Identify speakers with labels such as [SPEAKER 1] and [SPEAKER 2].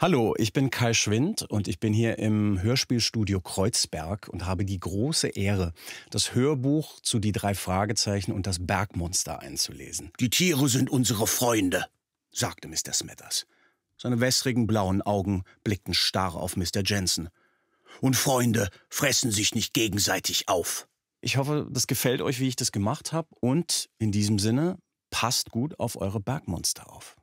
[SPEAKER 1] Hallo, ich bin Kai Schwind und ich bin hier im Hörspielstudio Kreuzberg und habe die große Ehre, das Hörbuch zu die drei Fragezeichen und das Bergmonster einzulesen. Die Tiere sind unsere Freunde, sagte Mr. Smithers. Seine wässrigen blauen Augen blickten starr auf Mr. Jensen. Und Freunde fressen sich nicht gegenseitig auf. Ich hoffe, das gefällt euch, wie ich das gemacht habe und in diesem Sinne, passt gut auf eure Bergmonster auf.